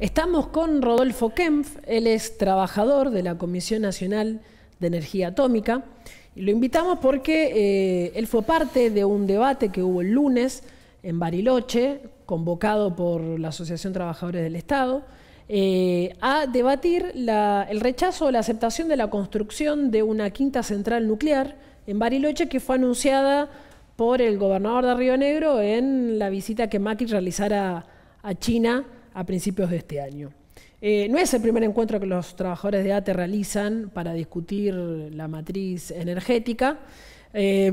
Estamos con Rodolfo Kempf, él es trabajador de la Comisión Nacional de Energía Atómica. Y lo invitamos porque eh, él fue parte de un debate que hubo el lunes en Bariloche, convocado por la Asociación Trabajadores del Estado, eh, a debatir el rechazo o la aceptación de la construcción de una quinta central nuclear en Bariloche que fue anunciada por el gobernador de Río Negro en la visita que Macri realizara a China a principios de este año. Eh, no es el primer encuentro que los trabajadores de ATE realizan para discutir la matriz energética. Eh,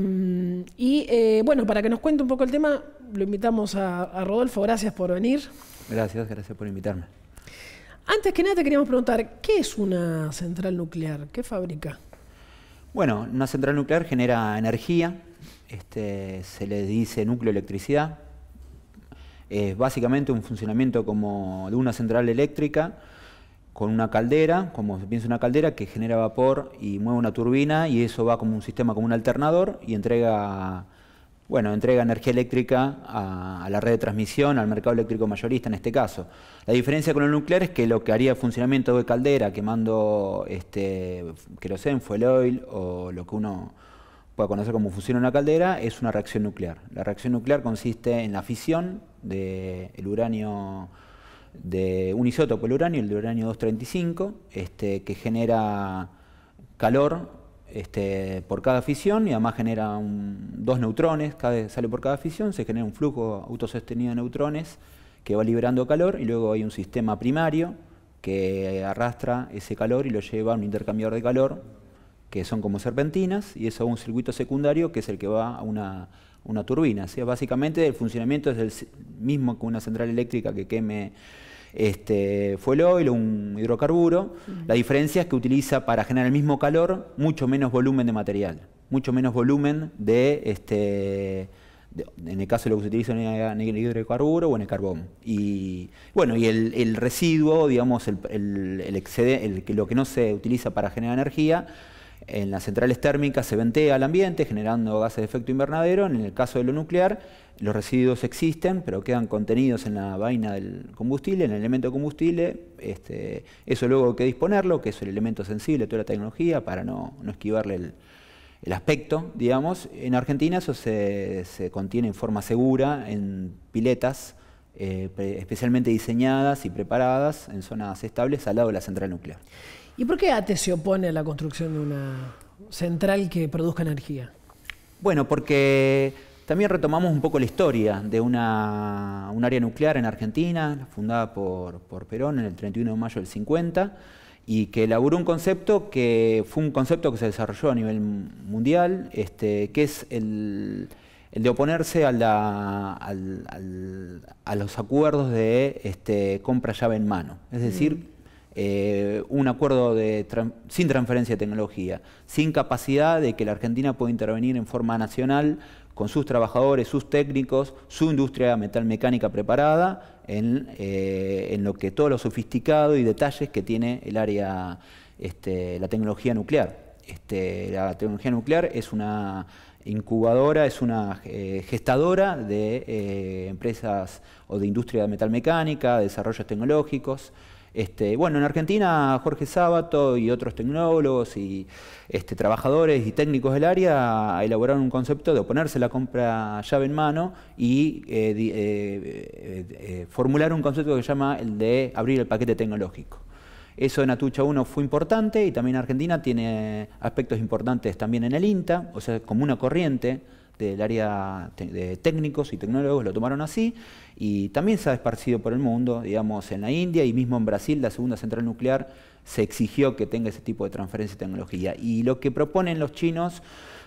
y eh, bueno, para que nos cuente un poco el tema, lo invitamos a, Rodolfo. Gracias por venir. Gracias, gracias por invitarme. Antes que nada te queríamos preguntar, ¿qué es una central nuclear? ¿Qué fabrica? Bueno, una central nuclear genera energía, este, se le dice núcleo electricidad, es básicamente un funcionamiento como de una central eléctrica con una caldera, como se piensa una caldera, que genera vapor y mueve una turbina y eso va como un sistema, como un alternador y entrega, bueno, entrega energía eléctrica a, la red de transmisión, al mercado eléctrico mayorista en este caso. La diferencia con el nuclear es que lo que haría funcionamiento de caldera quemando este, fue el oil o lo que uno puede conocer cómo funciona una caldera, es una reacción nuclear. La reacción nuclear consiste en la fisión del de uranio de un isótopo del uranio, el uranio 235, este, que genera calor este, por cada fisión y además genera dos neutrones, cada sale por cada fisión, se genera un flujo autosostenido de neutrones que va liberando calor y luego hay un sistema primario que arrastra ese calor y lo lleva a un intercambiador de calor que son como serpentinas, y eso es un circuito secundario que es el que va a una, turbina. sea, básicamente el funcionamiento es el mismo que una central eléctrica que queme este, fuel oil, un hidrocarburo. La diferencia es que utiliza para generar el mismo calor mucho menos volumen de material, mucho menos volumen de, este, en el caso de lo que se utiliza en el hidrocarburo o en el carbón. Y bueno, y el, residuo, digamos, el, el, el excede, lo que no se utiliza para generar energía, en las centrales térmicas se ventea al ambiente generando gases de efecto invernadero. En el caso de lo nuclear, los residuos existen, pero quedan contenidos en la vaina del combustible, en el elemento combustible. Este, eso luego hay que disponerlo, que es el elemento sensible de toda la tecnología, para no, esquivarle el, aspecto, digamos. En Argentina eso se, contiene en forma segura, en piletas, eh, especialmente diseñadas y preparadas en zonas estables al lado de la central nuclear. ¿Y por qué ATE se opone a la construcción de una central que produzca energía? Bueno, porque también retomamos un poco la historia de un área nuclear en Argentina, fundada por, Perón en el 31 de mayo del 50, y que elaboró un concepto que fue un concepto que se desarrolló a nivel mundial, este, que es el, de oponerse a, la, a los acuerdos de este, compra llave en mano. Es decir, mm. Eh, un acuerdo sin transferencia de tecnología, sin capacidad de que la Argentina pueda intervenir en forma nacional con sus trabajadores, sus técnicos, su industria metalmecánica preparada, eh, en, lo que todo lo sofisticado y detalles que tiene el área, este, la tecnología nuclear. Este, la tecnología nuclear es una incubadora, es una eh, gestadora de empresas o de industria metalmecánica, de desarrollos tecnológicos. Este, bueno, en Argentina Jorge Sábato y otros tecnólogos y este, trabajadores y técnicos del área elaboraron un concepto de oponerse la compra llave en mano y eh, eh, eh, formular un concepto que se llama el de abrir el paquete tecnológico. Eso en Atucha 1 fue importante y también Argentina tiene aspectos importantes también en el INTA, o sea, como una corriente del área de técnicos y tecnólogos lo tomaron así y también se ha esparcido por el mundo, digamos, en la India y mismo en Brasil, la segunda central nuclear, se exigió que tenga ese tipo de transferencia de tecnología. Y lo que proponen los chinos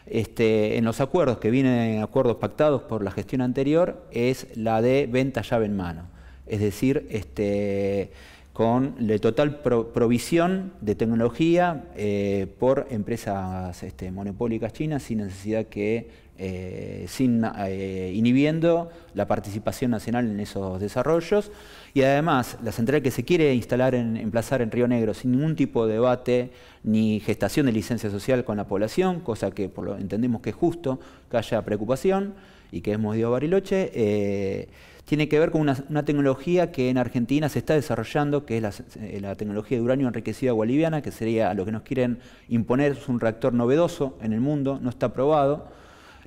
este, en los acuerdos, que vienen acuerdos pactados por la gestión anterior, es la de venta llave en mano. Es decir, este, con la total provisión de tecnología eh, por empresas este, monopólicas chinas sin necesidad que eh, sin, eh, inhibiendo la participación nacional en esos desarrollos. Y además, la central que se quiere instalar, en, emplazar en Río Negro sin ningún tipo de debate ni gestación de licencia social con la población, cosa que entendemos que es justo que haya preocupación y que hemos ido a Bariloche, eh, tiene que ver con una, tecnología que en Argentina se está desarrollando, que es la, tecnología de uranio enriquecido boliviana, que sería a lo que nos quieren imponer, es un reactor novedoso en el mundo, no está aprobado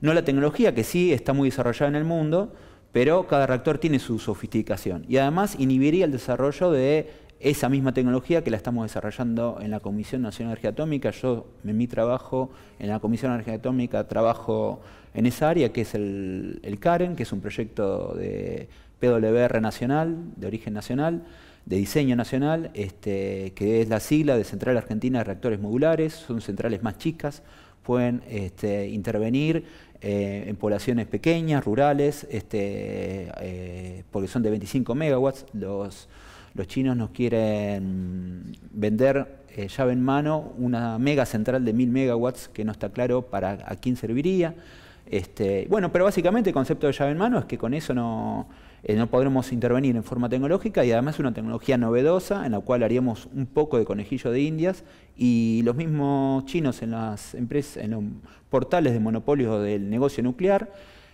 no la tecnología, que sí está muy desarrollada en el mundo, pero cada reactor tiene su sofisticación. Y además inhibiría el desarrollo de esa misma tecnología que la estamos desarrollando en la Comisión Nacional de Energía Atómica. Yo, en mi trabajo en la Comisión de Energía Atómica, trabajo en esa área que es el, el CAREN, que es un proyecto de PWR nacional, de origen nacional, de diseño nacional, este, que es la sigla de Central Argentina de Reactores Modulares. Son centrales más chicas, pueden este, intervenir eh, en poblaciones pequeñas, rurales, este, eh, porque son de 25 megawatts. Los, los chinos nos quieren vender eh, llave en mano una mega central de 1000 megawatts que no está claro para a quién serviría. Este, bueno, pero básicamente el concepto de llave en mano es que con eso no eh, no podremos intervenir en forma tecnológica y además una tecnología novedosa en la cual haríamos un poco de conejillo de indias y los mismos chinos en las empresas, en los portales de monopolio del negocio nuclear,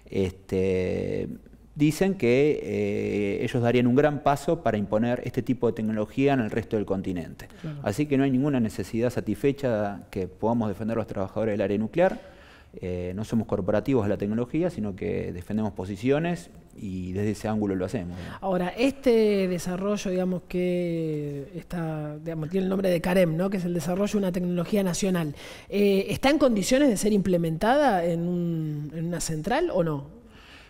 este, dicen que eh, ellos darían un gran paso para imponer este tipo de tecnología en el resto del continente. Así que no hay ninguna necesidad satisfecha que podamos defender a los trabajadores del área nuclear. Eh, no somos corporativos de la tecnología, sino que defendemos posiciones y desde ese ángulo lo hacemos. Ahora, este desarrollo, digamos que está, digamos, tiene el nombre de CAREM, ¿no? que es el desarrollo de una tecnología nacional, eh, ¿está en condiciones de ser implementada en, una central o no?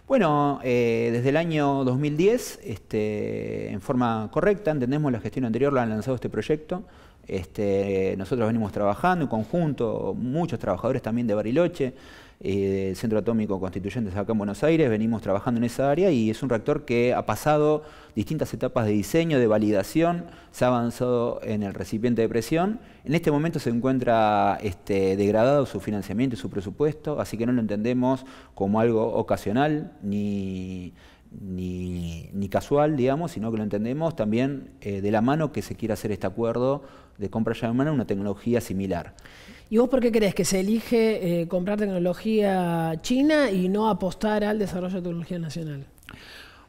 Bueno, eh, desde el año 2010, este, en forma correcta, entendemos la gestión anterior, lo han lanzado este proyecto, este, nosotros venimos trabajando en conjunto, muchos trabajadores también de Bariloche, eh, del Centro Atómico Constituyentes acá en Buenos Aires, venimos trabajando en esa área y es un reactor que ha pasado distintas etapas de diseño, de validación, se ha avanzado en el recipiente de presión. En este momento se encuentra este, degradado su financiamiento y su presupuesto, así que no lo entendemos como algo ocasional ni casual, digamos, sino que lo entendemos también eh, de la mano que se quiera hacer este acuerdo de compra ya mano una tecnología similar. ¿Y vos por qué crees que se elige eh, comprar tecnología china y no apostar al desarrollo de tecnología nacional?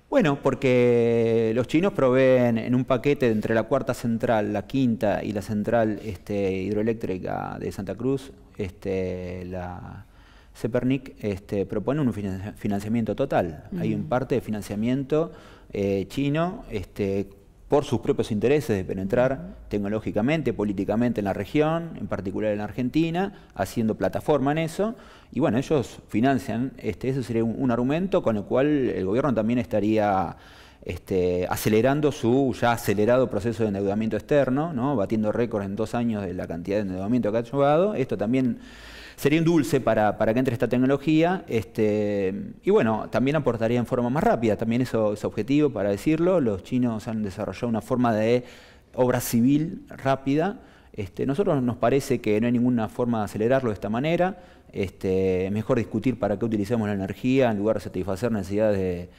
Bueno, porque los chinos proveen en un paquete entre la cuarta central, la quinta y la central este, hidroeléctrica de Santa Cruz, este, la Cepernic, este, propone un financiamiento total. Hay un mm. parte de financiamiento eh, chino este, por sus propios intereses de penetrar tecnológicamente, políticamente en la región, en particular en Argentina, haciendo plataforma en eso. Y bueno, ellos financian, este, ese sería un, argumento con el cual el gobierno también estaría este, acelerando su ya acelerado proceso de endeudamiento externo, ¿no? batiendo récords en dos años de la cantidad de endeudamiento que ha llevado. Esto también sería un dulce para, para que entre esta tecnología. Este, y bueno, también aportaría en forma más rápida, también eso es objetivo para decirlo. Los chinos han desarrollado una forma de obra civil rápida. Este, nosotros nos parece que no hay ninguna forma de acelerarlo de esta manera. Este, mejor discutir para qué utilizamos la energía en lugar de satisfacer necesidades de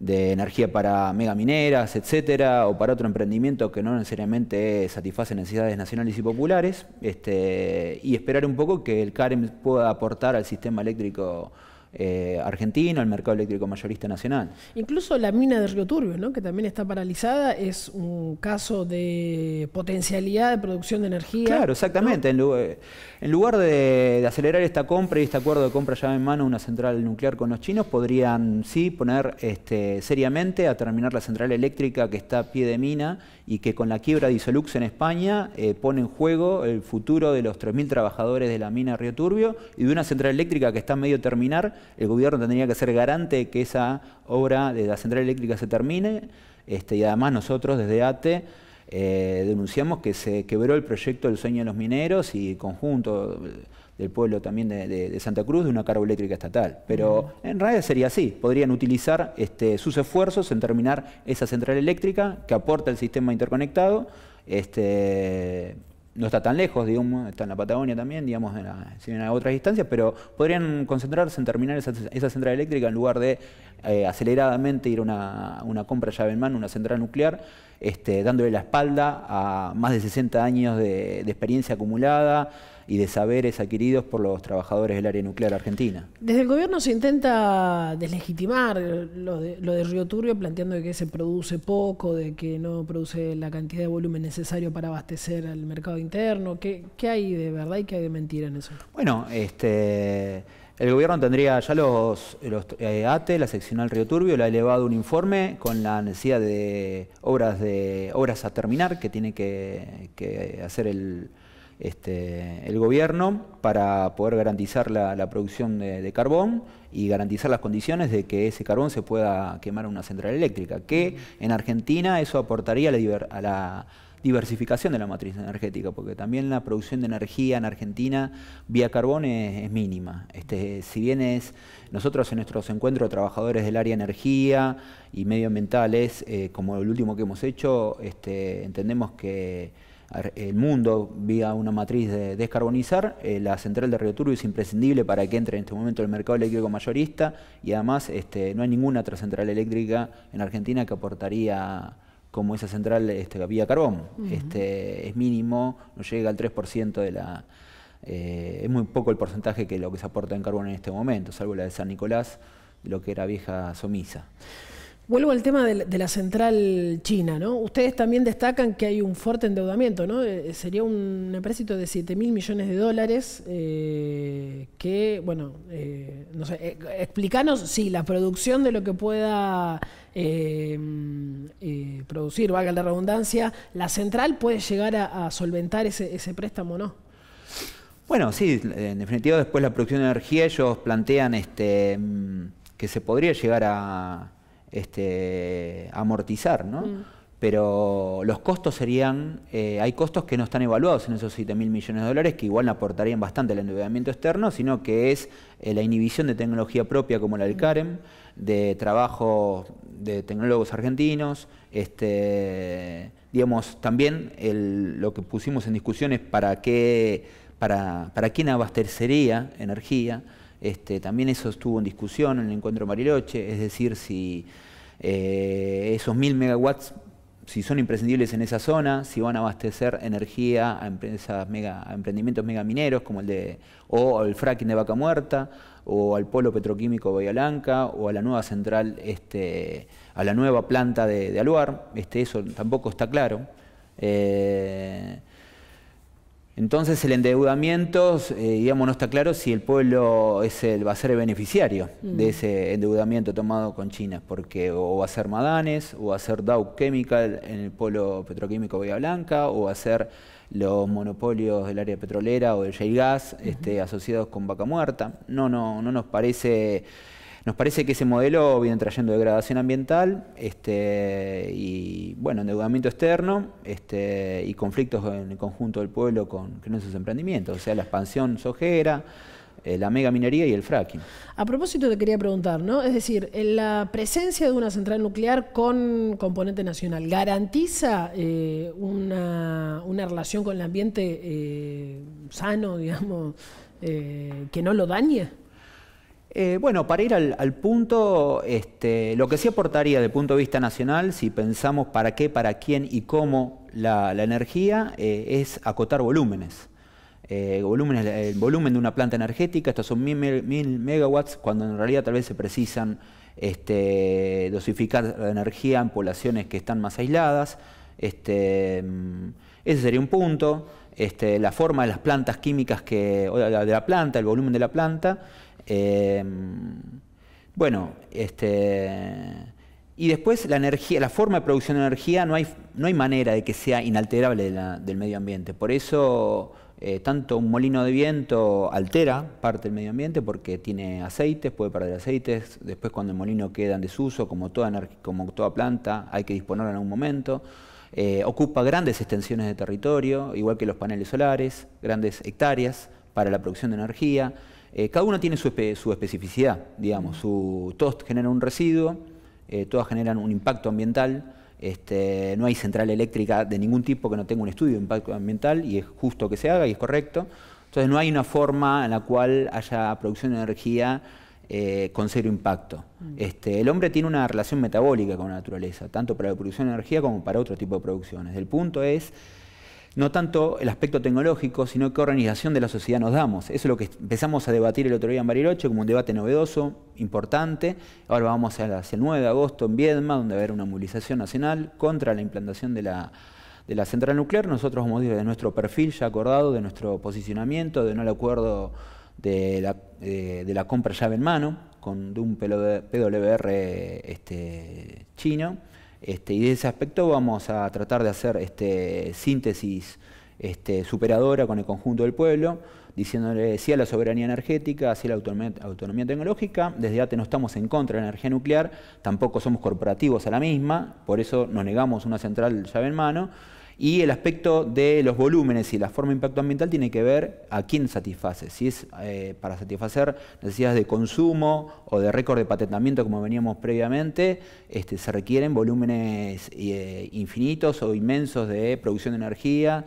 de energía para megamineras, etcétera, o para otro emprendimiento que no necesariamente satisface necesidades nacionales y populares, este, y esperar un poco que el CAREM pueda aportar al sistema eléctrico eh, argentino, el mercado eléctrico mayorista nacional. Incluso la mina de Río Turbio, ¿no? que también está paralizada, es un caso de potencialidad de producción de energía. Claro, exactamente. En, lugar, de, acelerar esta compra y este acuerdo de compra ya en mano una central nuclear con los chinos, podrían sí poner este, seriamente a terminar la central eléctrica que está a pie de mina y que con la quiebra de Isolux en España eh, pone en juego el futuro de los 3.000 trabajadores de la mina Río Turbio y de una central eléctrica que está a medio terminar. El gobierno tendría que ser garante que esa obra de la central eléctrica se termine este, y además nosotros desde ATE eh, denunciamos que se quebró el proyecto el sueño de los mineros y conjunto del pueblo también de, Santa Cruz de una carga eléctrica estatal. Pero en realidad sería así, podrían utilizar este, sus esfuerzos en terminar esa central eléctrica que aporta el sistema interconectado. Este, no está tan lejos, digamos, está en la Patagonia también, digamos, en, otras distancias, pero podrían concentrarse en terminar esa, central eléctrica en lugar de eh, aceleradamente ir a una, una compra llave en mano, una central nuclear este, dándole la espalda a más de 60 años de, experiencia acumulada y de saberes adquiridos por los trabajadores del área nuclear argentina. Desde el gobierno se intenta deslegitimar lo de, Río Turbio, planteando que se produce poco, de que no produce la cantidad de volumen necesario para abastecer al mercado interno. ¿Qué, qué hay de verdad y qué hay de mentira en eso? Bueno, este el gobierno tendría ya los, eh, ATE, la seccional Río Turbio, le ha elevado un informe con la necesidad de obras, de, obras a terminar que tiene que, hacer este, el, gobierno para poder garantizar la, producción de, carbón y garantizar las condiciones de que ese carbón se pueda quemar en una central eléctrica, que en Argentina eso aportaría a la, a la diversificación de la matriz energética, porque también la producción de energía en Argentina vía carbón es, mínima. Este, si bien es, nosotros en nuestros encuentros trabajadores del área energía y medioambientales, eh, como el último que hemos hecho, este, entendemos que el mundo vía una matriz de descarbonizar, eh, la central de Río Turbio es imprescindible para que entre en este momento el mercado eléctrico mayorista y además este, no hay ninguna otra central eléctrica en Argentina que aportaría como esa central este, vía carbón. este, es mínimo, no llega al 3% de la... Eh, es muy poco el porcentaje que lo que se aporta en carbón en este momento, salvo la de San Nicolás, lo que era vieja Somisa. Vuelvo al tema de, la central china, ¿no? Ustedes también destacan que hay un fuerte endeudamiento, ¿no? Eh, eh, sería un empréstito de 7 mil millones de dólares eh, que, bueno, no sé, explícanos, si la producción de lo que pueda producir, valga la redundancia, la central puede llegar a, solventar ese, ese préstamo, ¿no? Bueno, sí, en definitiva después la producción de energía ellos plantean este, mm, que se podría llegar a este, amortizar, mm. Pero los costos serían, eh, hay costos que no están evaluados en esos 7 mil millones de dólares, que igual aportarían bastante al endeudamiento externo, sino que es eh, la inhibición de tecnología propia como la del mm. CAREM, de trabajo de tecnólogos argentinos, este, digamos, también lo que pusimos en discusión es para qué, para, para quién abastecería energía este, también eso estuvo en discusión en el encuentro Mariloche, es decir, si eh, esos mil megawatts, si son imprescindibles en esa zona, si van a abastecer energía a, emprendimientos megamineros como el de, o el fracking de Vaca Muerta, o al polo petroquímico Bahía Blanca, o a la nueva central, este, a la nueva planta de, Aluar, este, eso tampoco está claro. Eh, entonces el endeudamiento, eh, digamos, no está claro si el pueblo es el, va a ser el beneficiario de mm. ese endeudamiento tomado con China, porque o va a ser Madanes, o va a ser Dow Chemical en el polo petroquímico Villa Blanca, o va a ser los monopolios del área petrolera o del shale gas este, asociados con vaca muerta. No, no, no nos parece nos parece que ese modelo viene trayendo degradación ambiental este, y bueno, endeudamiento externo este, y conflictos en el conjunto del pueblo con, esos emprendimientos, o sea, la expansión sojera, eh, la mega minería y el fracking. A propósito te quería preguntar, ¿no? Es decir, la presencia de una central nuclear con componente nacional garantiza eh, una, relación con el ambiente eh, sano, digamos, que no lo dañe. Eh, bueno, para ir al, punto, este, lo que sí aportaría desde el punto de vista nacional, si pensamos para qué, para quién y cómo la, energía, eh, es acotar volúmenes. Eh, volúmenes. El volumen de una planta energética, estos son mil, megawatts, cuando en realidad tal vez se precisan este, dosificar la energía en poblaciones que están más aisladas. Este, mm, ese sería un punto. la forma de las plantas químicas que, de la planta, el volumen de la planta Em, bueno, este... Y después la energía, la forma de producción de energía no hay, manera de que sea inalterable del medio ambiente. Por eso eh, tanto un molino de viento altera parte del medio ambiente porque tiene aceites, puede perder aceites, después cuando el molino queda en desuso, como toda, como toda planta, hay que disponerla en algún momento. Eh, ocupa grandes extensiones de territorio, igual que los paneles solares, grandes hectáreas para la producción de energía. Eh, cada una tiene su, especificidad, digamos. Su, todos generan un residuo, eh, todas generan un impacto ambiental. Este, no hay central eléctrica de ningún tipo que no tenga un estudio de impacto ambiental y es justo que se haga y es correcto. Entonces no hay una forma en la cual haya producción de energía eh, con cero impacto. Mm. Este, el hombre tiene una relación metabólica con la naturaleza, tanto para la producción de energía como para otro tipo de producciones. El punto es no tanto el aspecto tecnológico, sino qué organización de la sociedad nos damos. Eso es lo que empezamos a debatir el otro día en Bariloche como un debate novedoso, importante. Ahora vamos hacia el 9 de agosto en Viedma, donde va a haber una movilización nacional contra la implantación de la, central nuclear. Nosotros vamos a de nuestro perfil ya acordado, de nuestro posicionamiento, de no el acuerdo de la, eh, compra llave en mano con, de un PWR este, chino este, y de ese aspecto vamos a tratar de hacer este, síntesis este, superadora con el conjunto del pueblo, diciéndole sí a la soberanía energética, sí a la autonomía, autonomía tecnológica. Desde ATE no estamos en contra de la energía nuclear, tampoco somos corporativos a la misma, por eso nos negamos una central llave en mano y el aspecto de los volúmenes y la forma de impacto ambiental tiene que ver a quién satisface, si es eh, para satisfacer necesidades de consumo o de récord de patentamiento como veníamos previamente, este, se requieren volúmenes eh, infinitos o inmensos de producción de energía,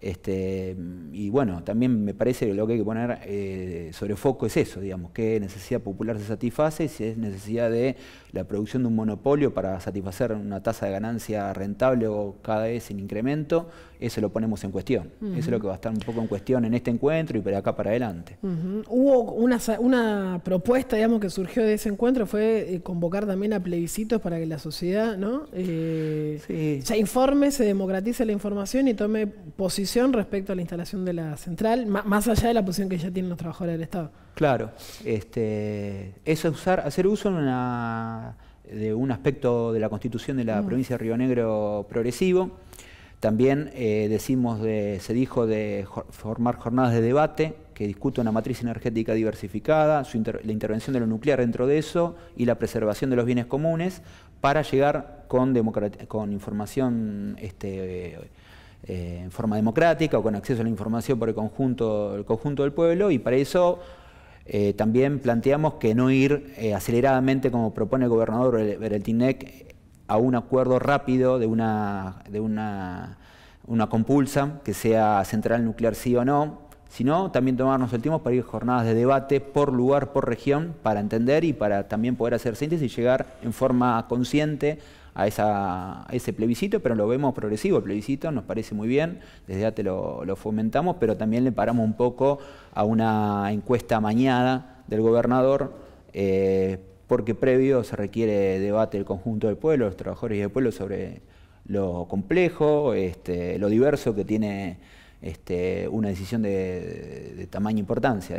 este, y bueno, también me parece que lo que hay que poner eh, sobre foco es eso, digamos, qué necesidad popular se satisface, si es necesidad de la producción de un monopolio para satisfacer una tasa de ganancia rentable o cada vez sin incremento, eso lo ponemos en cuestión. Eso es lo que va a estar un poco en cuestión en este encuentro y para acá para adelante. Hubo una, propuesta, digamos, que surgió de ese encuentro, fue eh, convocar también a plebiscitos para que la sociedad, ¿no? Eh, se informe, se democratice la información y tome posición respecto a la instalación de la central, más allá de la posición que ya tienen los trabajadores del Estado. Claro, este, es usar, hacer uso de un aspecto de la constitución de la mm. provincia de Río Negro progresivo. También eh, decimos de, se dijo de formar jornadas de debate que discuta una matriz energética diversificada, la intervención de lo nuclear dentro de eso y la preservación de los bienes comunes para llegar con, con información este, eh, en forma democrática o con acceso a la información por el conjunto, el conjunto del pueblo y para eso eh, también planteamos que no ir eh, aceleradamente como propone el gobernador Bereltinec a un acuerdo rápido de una, de una compulsa que sea central nuclear sí o no, sino también tomarnos el tiempo para ir jornadas de debate por lugar, por región, para entender y para también poder hacer síntesis y llegar en forma consciente a, ese plebiscito, pero lo vemos progresivo el plebiscito, nos parece muy bien, desde ATE lo, fomentamos, pero también le paramos un poco a una encuesta mañana del gobernador. Eh, porque previo se requiere debate del conjunto del pueblo, los trabajadores y del pueblo, sobre lo complejo, este, lo diverso que tiene este, una decisión de, tamaño importancia,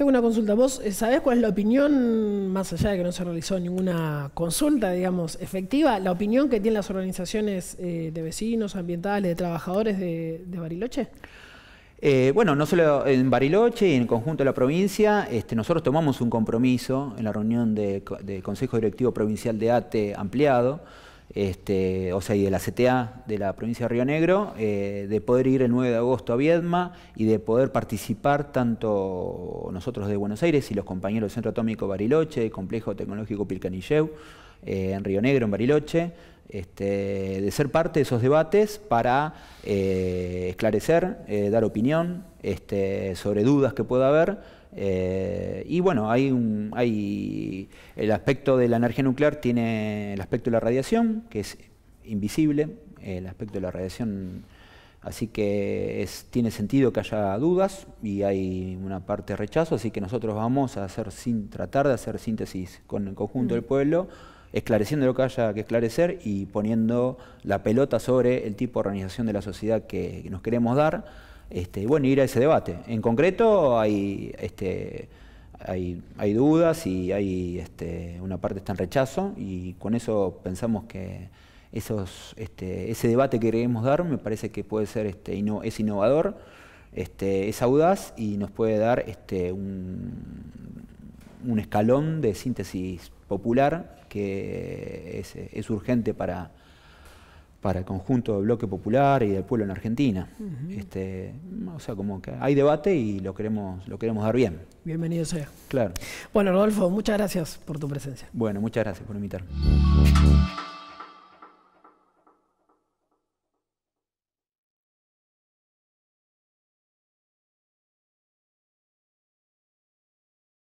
tengo una consulta. ¿Vos eh, sabés cuál es la opinión, más allá de que no se realizó ninguna consulta, digamos, efectiva, la opinión que tienen las organizaciones eh, de vecinos, ambientales, de trabajadores de, Bariloche? Eh, bueno, no solo en Bariloche y en el conjunto de la provincia, este, nosotros tomamos un compromiso en la reunión del de Consejo Directivo Provincial de ATE ampliado, este, o sea, y de la CTA de la provincia de Río Negro, eh, de poder ir el 9 de agosto a Viedma y de poder participar tanto nosotros de Buenos Aires y los compañeros del Centro Atómico Bariloche, el Complejo Tecnológico Pilcanilleu, eh, en Río Negro, en Bariloche, este, de ser parte de esos debates para eh, esclarecer, dar opinión este, sobre dudas que pueda haber eh, y bueno, hay, un, hay el aspecto de la energía nuclear tiene el aspecto de la radiación, que es invisible, el aspecto de la radiación, así que tiene sentido que haya dudas y hay una parte de rechazo, así que nosotros vamos a hacer sin tratar de hacer síntesis con el conjunto del mm. pueblo esclareciendo lo que haya que esclarecer y poniendo la pelota sobre el tipo de organización de la sociedad que nos queremos dar este, bueno, ir a ese debate. En concreto hay, este, dudas y hay este, una parte está en rechazo y con eso pensamos que este, ese debate que queremos dar me parece que puede ser es innovador, es audaz y nos puede dar un, escalón de síntesis popular que es urgente para, para el conjunto del bloque popular y del pueblo en Argentina. este, o sea, como que hay debate y lo queremos, lo queremos dar bien. Bienvenido sea. Claro. Bueno, Rodolfo, muchas gracias por tu presencia. Bueno, muchas gracias por invitarme.